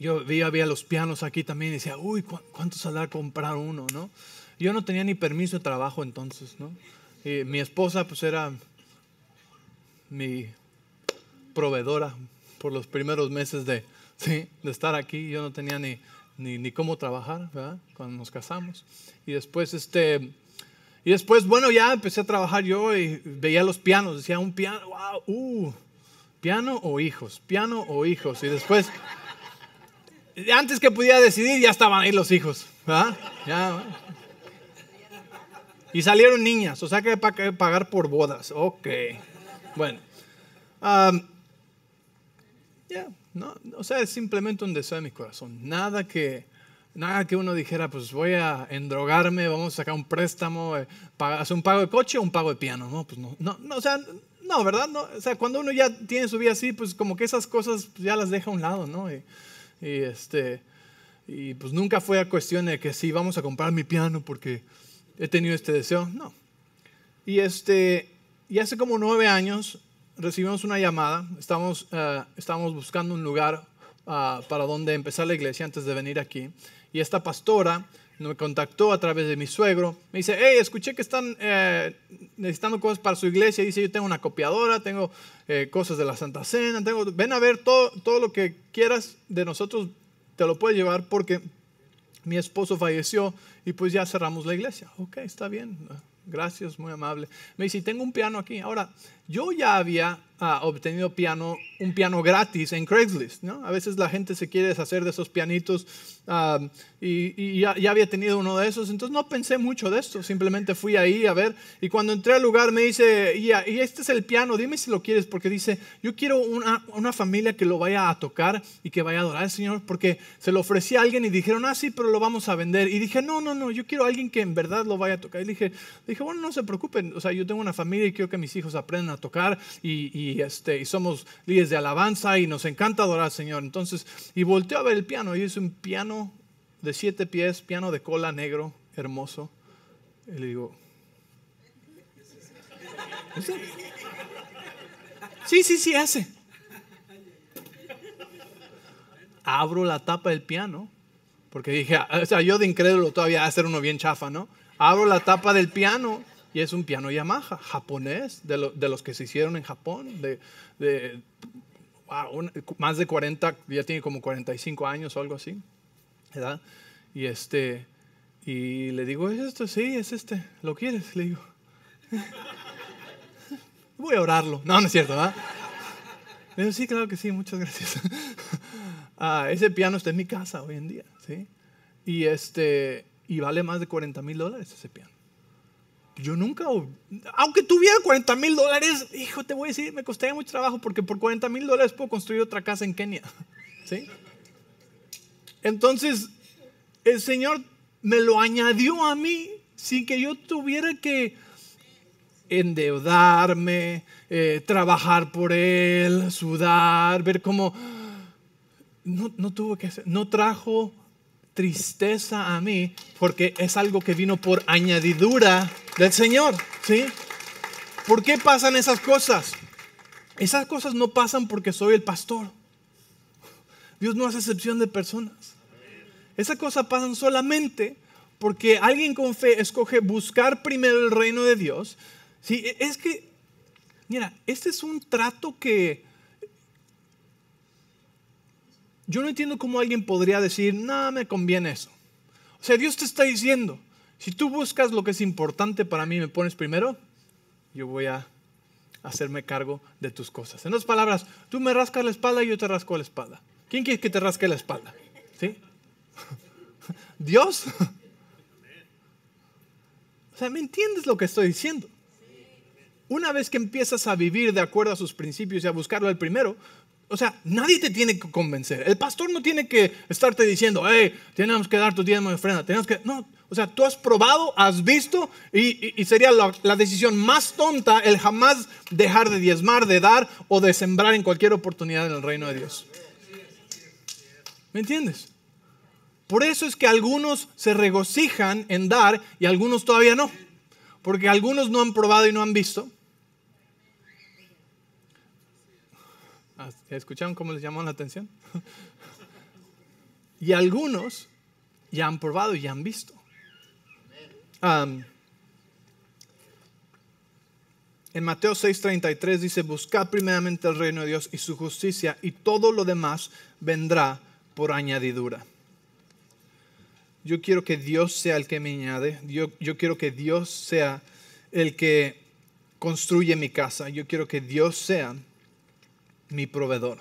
yo vi, había los pianos aquí también y decía, uy, ¿cuánto saldrá comprar uno, no? Yo no tenía ni permiso de trabajo entonces, ¿no? Y mi esposa, pues era mi proveedora por los primeros meses de, estar aquí. Yo no tenía ni, ni, cómo trabajar cuando nos casamos. Y después, este, y después, bueno, ya empecé a trabajar yo y veía los pianos. Decía, un piano, uh, piano o hijos, piano o hijos. Y después, antes que pudiera decidir, ya estaban ahí los hijos. y salieron niñas, o sea que hay que pagar por bodas. Ok. Bueno no, o sea, es simplemente un deseo de mi corazón. Nada que, nada que uno dijera, pues voy a endrogarme, vamos a sacar un préstamo, eh, hacer un pago de coche o un pago de piano. No, pues no, no, no o sea, no, ¿verdad? No, o sea, cuando uno ya tiene su vida así, pues como que esas cosas pues, ya las deja a un lado, ¿no? Y, este, y pues nunca fue a cuestión de que sí, vamos a comprar mi piano porque he tenido este deseo, no. Y este, y hace como nueve años recibimos una llamada, estamos, eh, estamos buscando un lugar ah, para donde empezar la iglesia antes de venir aquí. Y esta pastora me contactó a través de mi suegro. Me dice, hey, escuché que están eh, necesitando cosas para su iglesia. Dice, yo tengo una copiadora, tengo eh, cosas de la Santa Cena, tengo, ven a ver todo, todo lo que quieras de nosotros, te lo puedes llevar porque mi esposo falleció y pues ya cerramos la iglesia. Ok, está bien, gracias, muy amable. Me dice, tengo un piano aquí. Ahora, yo ya había ah, obtenido un piano gratis en Craigslist. A veces la gente se quiere deshacer de esos pianitos y, ya, había tenido uno de esos. Entonces no pensé mucho de esto. Simplemente fui ahí a ver. Y cuando entré al lugar me dice, y, este es el piano, dime si lo quieres. Porque dice, yo quiero una, familia que lo vaya a tocar y que vaya a adorar al Señor. Porque se lo ofrecía a alguien y dijeron, ah, sí, pero lo vamos a vender. Y dije, no, no, no, yo quiero alguien que en verdad lo vaya a tocar. Y dije, dije bueno, no se preocupen. O sea, yo tengo una familia y quiero que mis hijos aprendan tocar y, este, y somos líderes de alabanza y nos encanta adorar al Señor. Entonces, y volteó a ver el piano y es un piano de siete pies, piano de cola negro, hermoso. Y le digo, Sí, sí, sí, ese. Abro la tapa del piano, porque dije, o sea, yo de incrédulo todavía hacer uno bien chafa, ¿no? Abro la tapa del piano y es un piano Yamaha japonés, de, los que se hicieron en Japón, de, más de 40, ya tiene como 45 años o algo así, Y, este, y le digo, ¿es esto? Sí, es este, ¿lo quieres? Le digo, voy a orarlo. No, no es cierto, ¿verdad? Le digo, sí, claro que sí, muchas gracias. Ah, ese piano está en mi casa hoy en día, ¿sí? Y, este, y vale más de 40 mil dólares ese piano yo nunca, aunque tuviera 40 mil dólares, hijo, te voy a decir, me costaría mucho trabajo porque por 40 mil dólares puedo construir otra casa en Kenia. ¿Sí? Entonces, el Señor me lo añadió a mí sin que yo tuviera que endeudarme, eh, trabajar por Él, sudar, ver cómo... No, no tuvo que hacer, no trajo tristeza a mí porque es algo que vino por añadidura del Señor, ¿sí? ¿Por qué pasan esas cosas? Esas cosas no pasan porque soy el pastor. Dios no hace excepción de personas. Esas cosas pasan solamente porque alguien con fe escoge buscar primero el reino de Dios. ¿sí? E, es que, mira, este es un trato que yo no entiendo cómo alguien podría decir, nada me conviene eso. O sea, Dios te está diciendo, si tú buscas lo que es importante para mí, me pones primero, yo voy a hacerme cargo de tus cosas. En otras palabras, tú me rascas la espalda y yo te rasco la espalda. ¿Quién quiere que te rasque la espalda? ¿Sí? ¿Dios? O sea, ¿me entiendes lo que estoy diciendo? Una vez que empiezas a vivir de acuerdo a sus principios y a buscarlo al primero, o sea, nadie te tiene que convencer. El pastor no tiene que estarte diciendo, hey, tenemos que dar tu diezmo de frena. Tenemos que... No, o sea, tú has probado, has visto y, sería la, la, decisión más tonta el jamás dejar de diezmar, de dar o de sembrar en cualquier oportunidad en el reino de Dios. ¿Me entiendes? Por eso es que algunos se regocijan en dar y algunos todavía no. Porque algunos no han probado y no han visto. ¿Escucharon cómo les llamó la atención? y algunos ya han probado y ya han visto. en Mateo 6:33 dice, buscad primeramente el reino de Dios y su justicia y todo lo demás vendrá por añadidura. Yo quiero que Dios sea el que me añade. yo quiero que Dios sea el que construye mi casa. Yo quiero que Dios sea mi proveedor.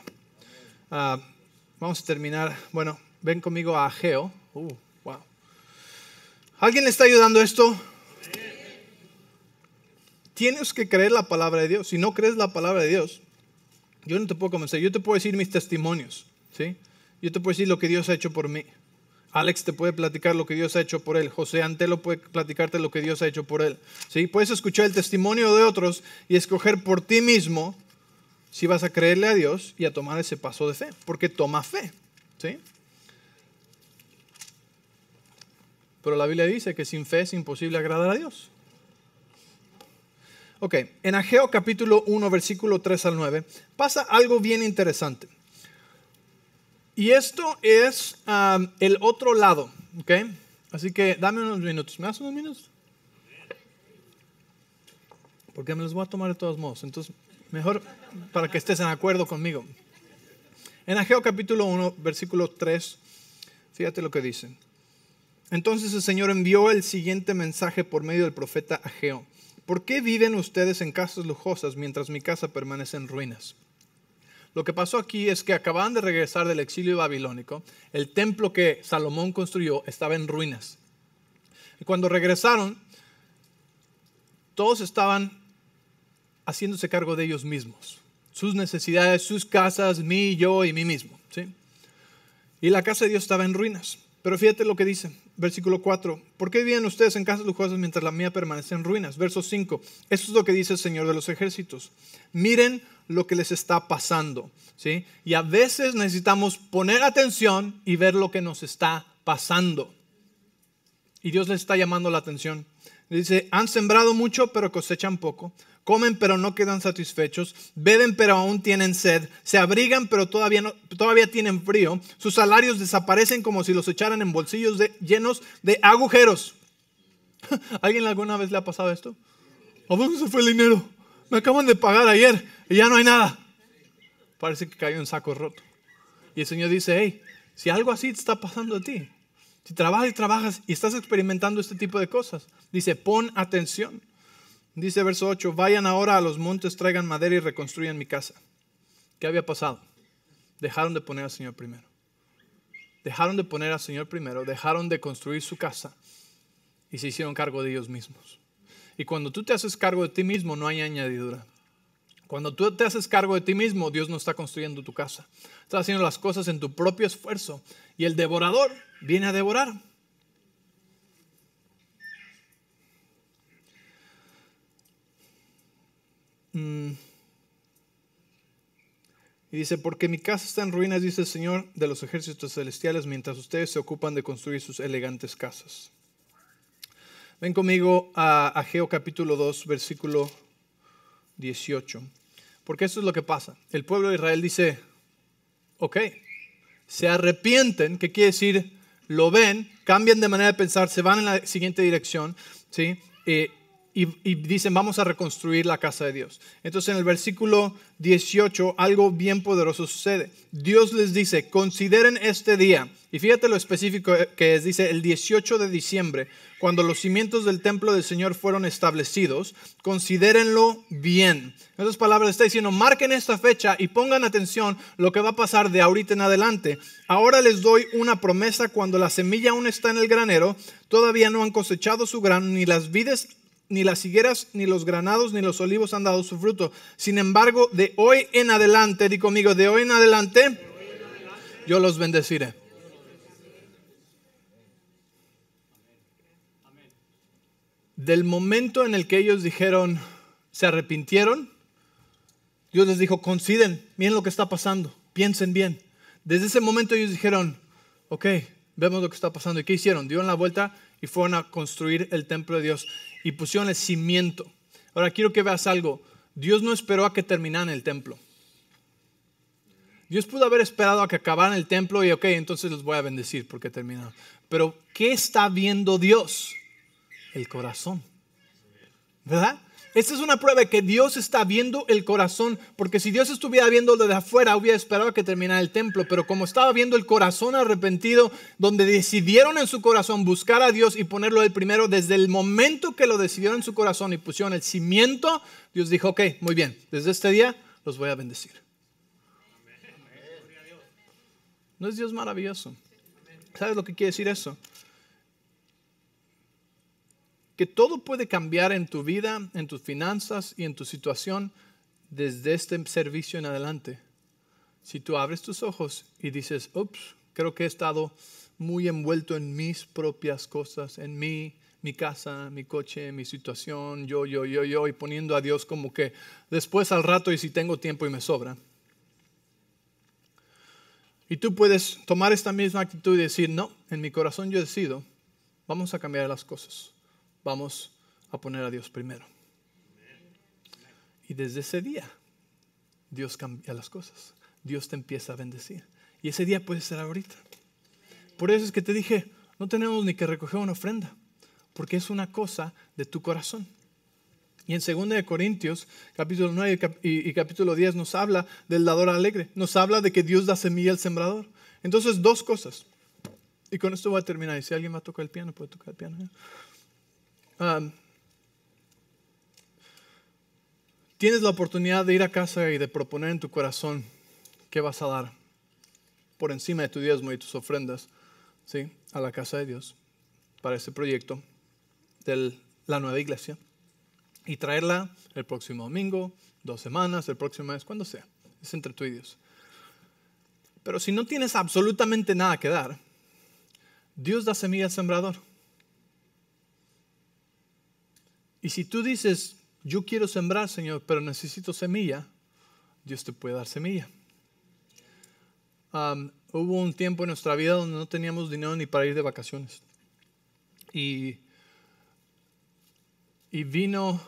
Ah, vamos a terminar. Bueno, ven conmigo a Geo uh, wow. ¿Alguien le está ayudando esto? Tienes que creer la palabra de Dios. Si no crees la palabra de Dios, yo no te puedo comenzar. Yo te puedo decir mis testimonios. ¿sí? Yo te puedo decir lo que Dios ha hecho por mí. Alex te puede platicar lo que Dios ha hecho por él. José Antelo puede platicarte lo que Dios ha hecho por él. ¿Sí? Puedes escuchar el testimonio de otros y escoger por ti mismo si vas a creerle a Dios y a tomar ese paso de fe, porque toma fe. ¿sí? Pero la Biblia dice que sin fe es imposible agradar a Dios. Ok, en Ageo capítulo 1, versículo 3 al 9, pasa algo bien interesante. Y esto es el otro lado, ¿ok? Así que dame unos minutos. ¿Me das unos minutos? Porque me los voy a tomar de todos modos. Entonces, mejor para que estés en acuerdo conmigo. En Ageo capítulo 1, versículo 3, fíjate lo que dicen. Entonces el Señor envió el siguiente mensaje por medio del profeta Ageo. ¿Por qué viven ustedes en casas lujosas mientras mi casa permanece en ruinas? Lo que pasó aquí es que acababan de regresar del exilio babilónico. El templo que Salomón construyó estaba en ruinas. Y cuando regresaron, todos estaban haciéndose cargo de ellos mismos sus necesidades, sus casas, mí, yo y mí mismo. ¿sí? Y la casa de Dios estaba en ruinas. Pero fíjate lo que dice, versículo 4. ¿Por qué vivían ustedes en casas lujosas mientras la mía permanece en ruinas? Verso 5. Eso es lo que dice el Señor de los ejércitos. Miren lo que les está pasando. ¿sí? Y a veces necesitamos poner atención y ver lo que nos está pasando. Y Dios les está llamando la atención. dice, han sembrado mucho, pero cosechan poco comen pero no quedan satisfechos, beben pero aún tienen sed, se abrigan pero todavía, todavía tienen frío, sus salarios desaparecen como si los echaran en bolsillos llenos de agujeros. ¿Alguien alguna vez le ha pasado esto? ¿A dónde se fue el dinero? Me acaban de pagar ayer y ya no hay nada. Parece que cayó un saco roto. Y el Señor dice, hey, si algo así te está pasando a ti, si trabajas y trabajas y estás experimentando este tipo de cosas, dice, pon atención Dice verso 8, vayan ahora a los montes, traigan madera y reconstruyan mi casa. ¿Qué había pasado? Dejaron de poner al Señor primero. Dejaron de poner al Señor primero, dejaron de construir su casa y se hicieron cargo de ellos mismos. Y cuando tú te haces cargo de ti mismo, no hay añadidura. Cuando tú te haces cargo de ti mismo, Dios no está construyendo tu casa. Estás haciendo las cosas en tu propio esfuerzo y el devorador viene a devorar. Mm. Y dice, porque mi casa está en ruinas, dice el Señor de los ejércitos celestiales, mientras ustedes se ocupan de construir sus elegantes casas. Ven conmigo a Ageo capítulo 2, versículo 18. Porque eso es lo que pasa. El pueblo de Israel dice, ok, se arrepienten, que quiere decir, lo ven, cambian de manera de pensar, se van en la siguiente dirección, ¿sí? Eh, y, dicen, vamos a reconstruir la casa de Dios. Entonces en el versículo 18 algo bien poderoso sucede. Dios les dice, consideren este día, y fíjate lo específico que es, dice, el 18 de diciembre, cuando los cimientos del templo del Señor fueron establecidos, considérenlo bien. En palabras, está diciendo, marquen esta fecha y pongan atención lo que va a pasar de ahorita en adelante. Ahora les doy una promesa cuando la semilla aún está en el granero, todavía no han cosechado su grano, ni las vides ni las higueras, ni los granados, ni los olivos han dado su fruto. Sin embargo, de hoy en adelante, di conmigo, de hoy en adelante, yo los bendeciré. Del momento en el que ellos dijeron, se arrepintieron, Dios les dijo, conciden, miren lo que está pasando, piensen bien. Desde ese momento ellos dijeron, ok, vemos lo que está pasando. ¿Y qué hicieron? Dieron la vuelta y fueron a construir el templo de Dios y pusieron el cimiento. Ahora quiero que veas algo. Dios no esperó a que terminaran el templo. Dios pudo haber esperado a que acabaran el templo y ok, entonces los voy a bendecir porque terminaron. Pero ¿qué está viendo Dios? El corazón. ¿Verdad? Esta es una prueba de que Dios está viendo el corazón, porque si Dios estuviera viendo de afuera, hubiera esperado que terminara el templo, pero como estaba viendo el corazón arrepentido, donde decidieron en su corazón buscar a Dios y ponerlo el primero, desde el momento que lo decidieron en su corazón y pusieron el cimiento, Dios dijo, ok, muy bien, desde este día los voy a bendecir. ¿No es Dios maravilloso? ¿Sabes lo que quiere decir eso? que todo puede cambiar en tu vida, en tus finanzas y en tu situación desde este servicio en adelante. Si tú abres tus ojos y dices, ups, creo que he estado muy envuelto en mis propias cosas, en mí, mi casa, mi coche, mi situación, yo, yo, yo, yo, y poniendo a Dios como que después al rato y si tengo tiempo y me sobra. Y tú puedes tomar esta misma actitud y decir, no, en mi corazón yo decido, vamos a cambiar las cosas vamos a poner a Dios primero. Y desde ese día, Dios cambia las cosas. Dios te empieza a bendecir. Y ese día puede ser ahorita. Por eso es que te dije, no tenemos ni que recoger una ofrenda, porque es una cosa de tu corazón. Y en 2 Corintios, capítulo 9 y capítulo 10, nos habla del dador alegre. Nos habla de que Dios da semilla al sembrador. Entonces, dos cosas. Y con esto voy a terminar. Y si alguien va a tocar el piano, puede tocar el piano. ¿eh? Um, tienes la oportunidad de ir a casa y de proponer en tu corazón qué vas a dar por encima de tu diezmo y tus ofrendas ¿sí? a la casa de Dios para ese proyecto de la nueva iglesia y traerla el próximo domingo, dos semanas, el próximo mes, cuando sea. Es entre tú y Dios. Pero si no tienes absolutamente nada que dar, Dios da semilla al sembrador. Y si tú dices, yo quiero sembrar, Señor, pero necesito semilla, Dios te puede dar semilla. hubo un tiempo en nuestra vida donde no teníamos dinero ni para ir de vacaciones. Y, y vino,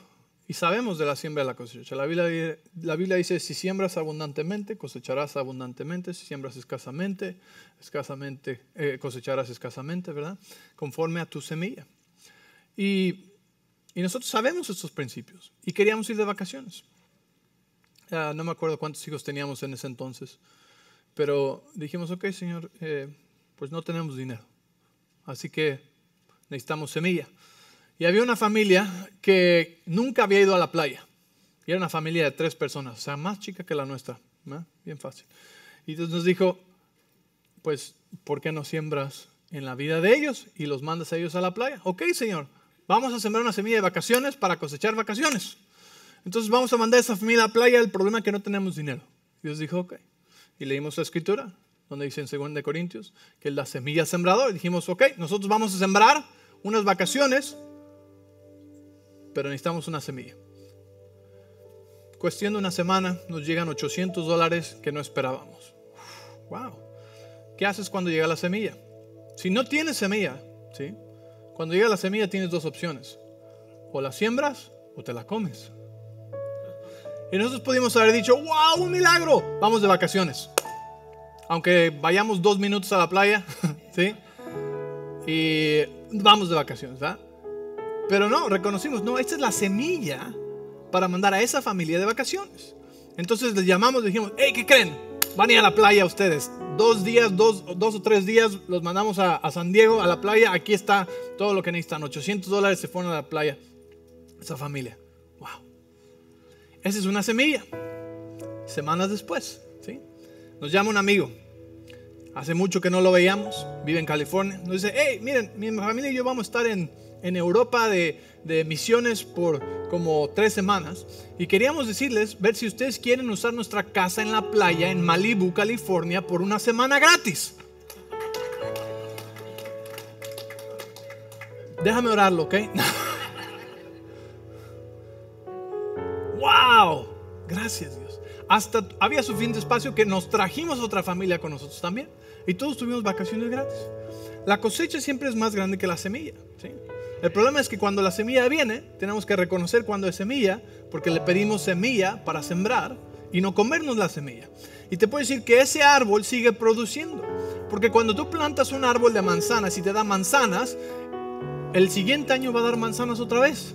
y sabemos de la siembra de la cosecha. La Biblia, dice, si siembras abundantemente, cosecharás abundantemente. Si siembras escasamente, escasamente eh, cosecharás escasamente, ¿verdad? Conforme a tu semilla. Y y nosotros sabemos estos principios y queríamos ir de vacaciones. Ah, no me acuerdo cuántos hijos teníamos en ese entonces, pero dijimos, ok, Señor, eh, pues no tenemos dinero, así que necesitamos semilla. Y había una familia que nunca había ido a la playa. Y era una familia de tres personas, o sea, más chica que la nuestra. Bien fácil. Y entonces nos dijo, pues, ¿por qué no siembras en la vida de ellos y los mandas a ellos a la playa? Ok, Señor, Vamos a sembrar una semilla de vacaciones para cosechar vacaciones. Entonces vamos a mandar a esa familia a la playa. El problema es que no tenemos dinero. Dios dijo, ok. Y leímos la escritura, donde dice en 2 Corintios, que la semilla sembrador. Dijimos, ok, nosotros vamos a sembrar unas vacaciones, pero necesitamos una semilla. Cuestión una semana, nos llegan 800 dólares que no esperábamos. wow. ¿Qué haces cuando llega la semilla? Si no tienes semilla, ¿sí? Cuando llega la semilla tienes dos opciones. O la siembras o te la comes. Y nosotros pudimos haber dicho, wow, un milagro. Vamos de vacaciones. Aunque vayamos dos minutos a la playa, ¿sí? Y vamos de vacaciones, ¿verdad? Pero no, reconocimos, no, esta es la semilla para mandar a esa familia de vacaciones. Entonces les llamamos, dijimos, hey, ¿qué creen? Van a ir a la playa ustedes dos días, dos, dos o tres días, los mandamos a, San Diego, a la playa. Aquí está todo lo que necesitan. 800 dólares se fueron a la playa. Esa familia. Wow. Esa es una semilla. Semanas después, ¿sí? Nos llama un amigo. Hace mucho que no lo veíamos. Vive en California. Nos dice, hey, miren, mi familia y yo vamos a estar en, en Europa de de misiones por como tres semanas y queríamos decirles, ver si ustedes quieren usar nuestra casa en la playa en Malibu, California, por una semana gratis. Déjame orarlo, ¿ok? ¡Wow! Gracias Dios. Hasta había suficiente espacio que nos trajimos otra familia con nosotros también y todos tuvimos vacaciones gratis. La cosecha siempre es más grande que la semilla. ¿sí? El problema es que cuando la semilla viene, tenemos que reconocer cuando es semilla, porque le pedimos semilla para sembrar y no comernos la semilla. Y te puedo decir que ese árbol sigue produciendo, porque cuando tú plantas un árbol de manzanas y te da manzanas, el siguiente año va a dar manzanas otra vez.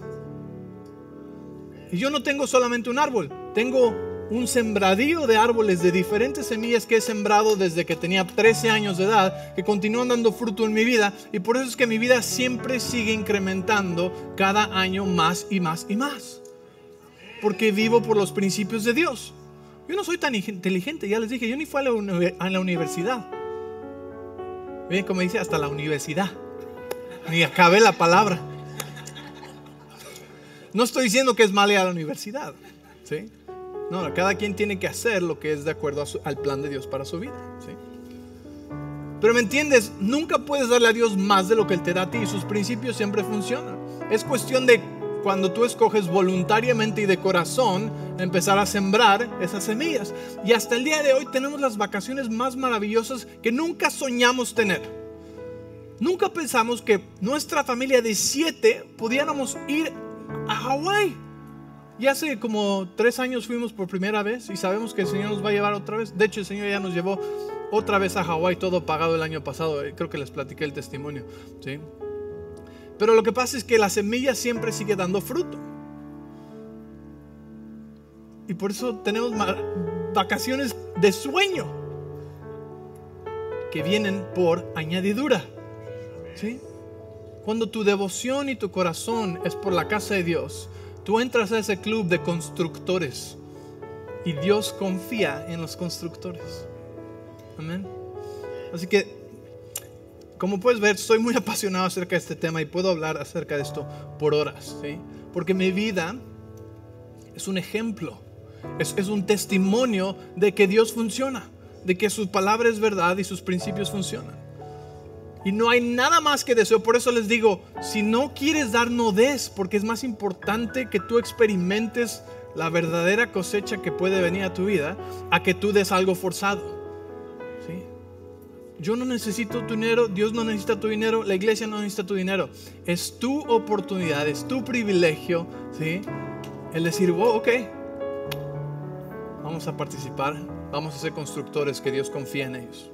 Y yo no tengo solamente un árbol, tengo un sembradío de árboles de diferentes semillas que he sembrado desde que tenía 13 años de edad, que continúan dando fruto en mi vida y por eso es que mi vida siempre sigue incrementando cada año más y más y más. Porque vivo por los principios de Dios. Yo no soy tan inteligente, ya les dije, yo ni fui a la, universidad. miren como dice, hasta la universidad. Ni acabé la palabra. No estoy diciendo que es mal a la universidad. ¿sí? No, cada quien tiene que hacer lo que es de acuerdo al plan de Dios para su vida. Pero me entiendes, nunca puedes darle a Dios más de lo que Él te da a ti y sus principios siempre funcionan. Es cuestión de cuando tú escoges voluntariamente y de corazón empezar a sembrar esas semillas. Y hasta el día de hoy tenemos las vacaciones más maravillosas que nunca soñamos tener. Nunca pensamos que nuestra familia de siete pudiéramos ir a Hawái. Y hace como tres años fuimos por primera vez y sabemos que el Señor nos va a llevar otra vez. De hecho, el Señor ya nos llevó otra vez a Hawái, todo pagado el año pasado. Eh, creo que les platiqué el testimonio. Pero lo que pasa es que la semilla siempre sigue dando fruto. Y por eso tenemos vacaciones de sueño que vienen por añadidura. ¿sí? Cuando tu devoción y tu corazón es por la casa de Dios, Tú entras a ese club de constructores y Dios confía en los constructores. Amén. Así que, como puedes ver, estoy muy apasionado acerca de este tema y puedo hablar acerca de esto por horas, ¿sí? Porque mi vida es un ejemplo, es un testimonio de que Dios funciona, de que su palabra es verdad y sus principios funcionan. Y no hay nada más que deseo. Por eso les digo, si no quieres dar, no des, porque es más importante que tú experimentes la verdadera cosecha que puede venir a tu vida, a que tú des algo forzado. ¿Sí? Yo no necesito tu dinero, Dios no necesita tu dinero, la iglesia no necesita tu dinero. Es tu oportunidad, es tu privilegio, ¿sí? El decir, wow, ok, vamos a participar, vamos a ser constructores que Dios confía en ellos.